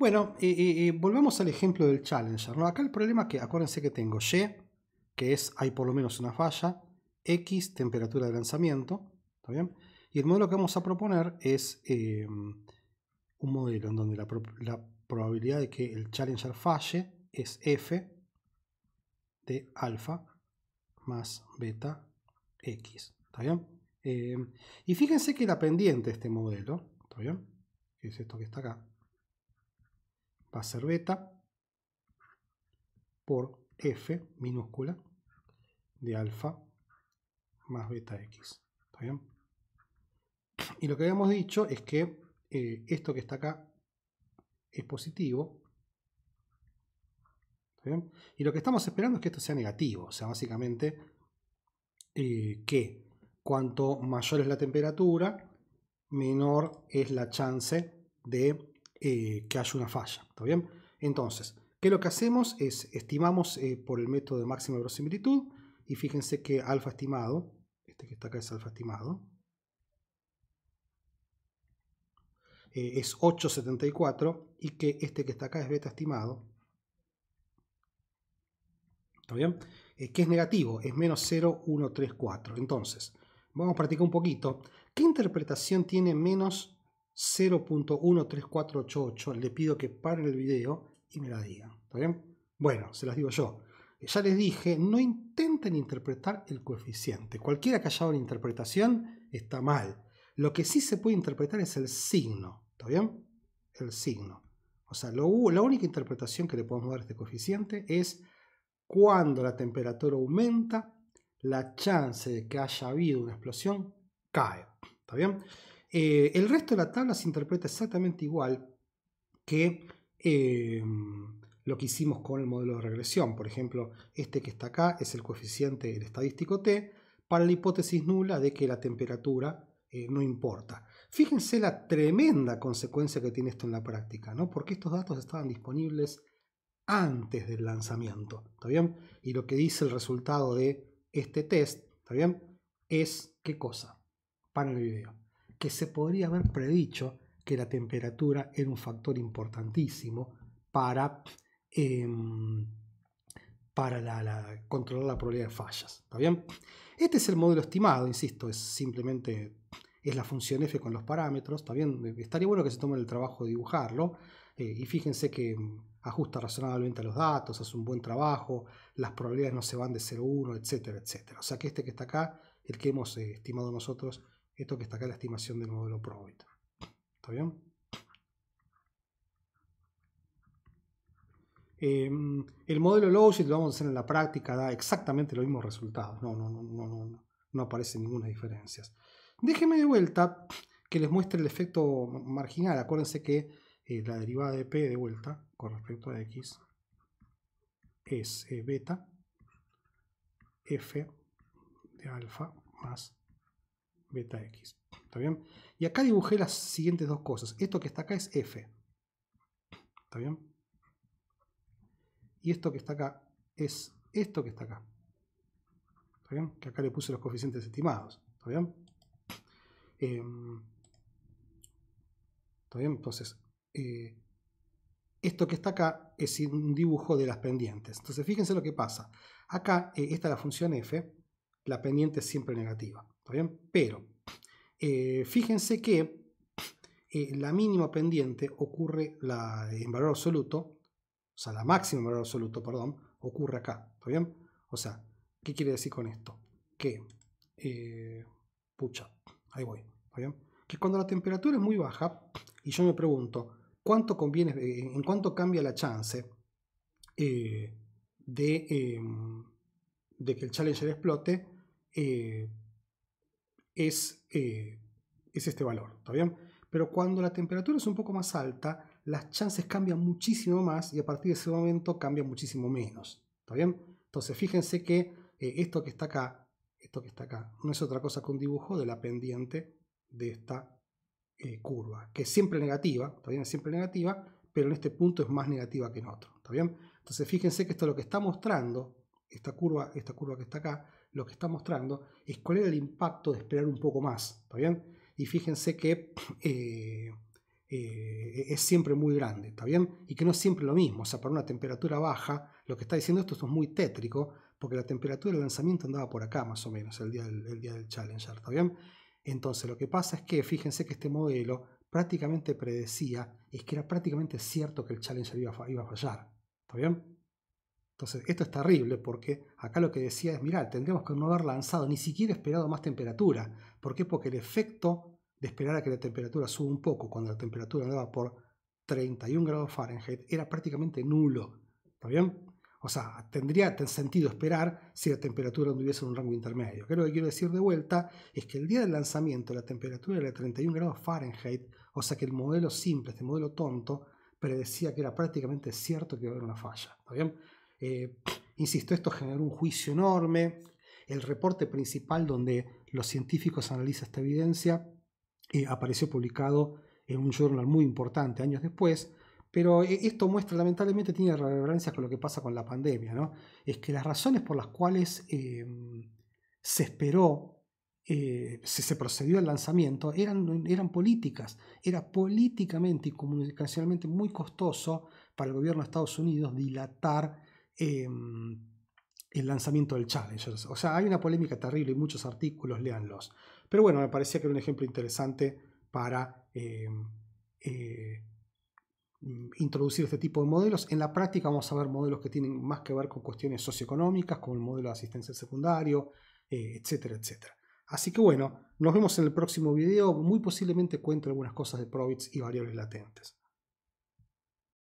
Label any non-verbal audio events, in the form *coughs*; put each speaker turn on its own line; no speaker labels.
Bueno, volvemos al ejemplo del Challenger. ¿no? Acá el problema es que acuérdense que tengo Y, que es hay por lo menos una falla, X, temperatura de lanzamiento, ¿está bien? Y el modelo que vamos a proponer es em, un modelo en donde la, probabilidad de que el Challenger falle es F de alfa más beta X, ¿está bien? Em, y fíjense que la pendiente de este modelo, ¿está bien? Que es esto que está acá, va a ser beta por f minúscula de alfa más beta x. ¿Está bien? Y lo que habíamos dicho es que eh, esto que está acá es positivo. ¿Está bien? Y lo que estamos esperando es que esto sea negativo. O sea, básicamente eh, que cuanto mayor es la temperatura, menor es la chance de eh, que haya una falla. ¿Está bien? Entonces, ¿qué es lo que hacemos? Es estimamos eh, por el método de máxima verosimilitud y fíjense que alfa estimado, este que está acá es alfa estimado, eh, es 874 y que este que está acá es beta estimado. ¿Está bien? que es negativo, es menos 0,134. Entonces, vamos a practicar un poquito. ¿Qué interpretación tiene menos 0.13488. Le pido que paren el video y me la digan. ¿Está bien? Bueno, se las digo yo. Ya les dije, no intenten interpretar el coeficiente. Cualquiera que haya una interpretación está mal. Lo que sí se puede interpretar es el signo. ¿Está bien? El signo. O sea, lo, la única interpretación que le podemos dar a este coeficiente es cuando la temperatura aumenta, la chance de que haya habido una explosión cae. ¿Está bien? Eh, el resto de la tabla se interpreta exactamente igual que em, lo que hicimos con el modelo de regresión. Por ejemplo, este que está acá es el coeficiente del estadístico T para la hipótesis nula de que la temperatura eh, no importa. Fíjense la tremenda consecuencia que tiene esto en la práctica, ¿no? porque estos datos estaban disponibles antes del lanzamiento, Y lo que dice el resultado de este test, ¿está Es qué cosa. Para el video que se podría haber predicho que la temperatura era un factor importantísimo para, em, para controlar la probabilidad de fallas. ¿Está bien? Este es el modelo estimado, insisto, es simplemente es la función f con los parámetros. ¿Está Estaría bueno que se tome el trabajo de dibujarlo. Eh, y fíjense que em, ajusta razonablemente a los datos, hace un buen trabajo, las probabilidades no se van de 0,1, etcétera, etcétera. O sea que este que está acá, el que hemos eh, estimado nosotros, esto que está acá, la estimación del modelo Probit. ¿Está bien? Em, el modelo Logit lo vamos a hacer en la práctica, da exactamente los mismos resultados. No, no, no, no, no, no aparecen ninguna diferencia. Déjenme de vuelta que les muestre el efecto marginal. Acuérdense que eh, la derivada de P de vuelta con respecto a X es eh, beta F de alfa más beta x. ¿Está bien? Y acá dibujé las siguientes dos cosas. Esto que está acá es f. ¿Está bien? Y esto que está acá es esto que está acá. ¿Está bien? Que acá le puse los coeficientes estimados. ¿Está bien? Em, ¿Está bien? Entonces, eh, esto que está acá es un dibujo de las pendientes. Entonces, fíjense lo que pasa. Acá, está eh, esta es la función f, la pendiente es siempre negativa bien? Pero eh, fíjense que *coughs* eh, la mínima pendiente ocurre la, en valor absoluto, o sea, la máxima en valor absoluto, perdón, ocurre acá. ¿Está bien? O sea, ¿qué quiere decir con esto? Que, eh, pucha, ahí voy. ¿Está bien? Que cuando la temperatura es muy baja, y yo me pregunto, ¿cuánto conviene, ¿en cuánto cambia la chance de, em, de que el Challenger explote? es, eh, es este valor, ¿está bien? Pero cuando la temperatura es un poco más alta, las chances cambian muchísimo más y a partir de ese momento cambian muchísimo menos, ¿está bien? Entonces fíjense que eh, esto que está acá, esto que está acá, no es otra cosa que un dibujo de la pendiente de esta eh, curva, que es siempre negativa, ¿está Es siempre negativa, pero en este punto es más negativa que en otro, ¿está bien? Entonces fíjense que esto lo que está mostrando esta curva, esta curva que está acá, lo que está mostrando es cuál era el impacto de esperar un poco más, ¿está bien? Y fíjense que *clears throat* eh, eh, es siempre muy grande, ¿está bien? Y que no es siempre lo mismo, o sea, para una temperatura baja, lo que está diciendo esto, es muy tétrico, porque la temperatura del lanzamiento andaba por acá más o menos el día del, día del Challenger, ¿está bien? Entonces lo que pasa es que fíjense que este modelo prácticamente predecía, es que era prácticamente cierto que el Challenger iba a fallar, ¿está bien? Entonces, esto es terrible porque acá lo que decía es, mirá, tendríamos que no haber lanzado, ni siquiera esperado más temperatura. ¿Por qué? Porque el efecto de esperar a que la temperatura suba un poco cuando la temperatura andaba por 31 grados Fahrenheit era prácticamente nulo. ¿Está bien? O sea, tendría sentido esperar si la temperatura anduviese en un rango intermedio. Que lo que quiero decir de vuelta es que el día del lanzamiento la temperatura era de 31 grados Fahrenheit, o sea que el modelo simple, este modelo tonto, predecía que era prácticamente cierto que iba a haber una falla. ¿Está bien? Eh, insisto, esto generó un juicio enorme. El reporte principal donde los científicos analizan esta evidencia eh, apareció publicado en un journal muy importante años después, pero eh, esto muestra, lamentablemente, tiene relevancia con lo que pasa con la pandemia, ¿no? Es que las razones por las cuales em, se esperó, se, se, procedió al lanzamiento, eran, eran políticas. Era políticamente y comunicacionalmente muy costoso para el gobierno de Estados Unidos dilatar Em, el lanzamiento del Challengers. O sea, hay una polémica terrible y muchos artículos, léanlos. Pero bueno, me parecía que era un ejemplo interesante para em, eh, mm, introducir este tipo de modelos. En la práctica vamos a ver modelos que tienen más que ver con cuestiones socioeconómicas, como el modelo de asistencia secundario, eh, etcétera, etcétera. Así que bueno, nos vemos en el próximo video. Muy posiblemente cuento algunas cosas de probits y variables latentes.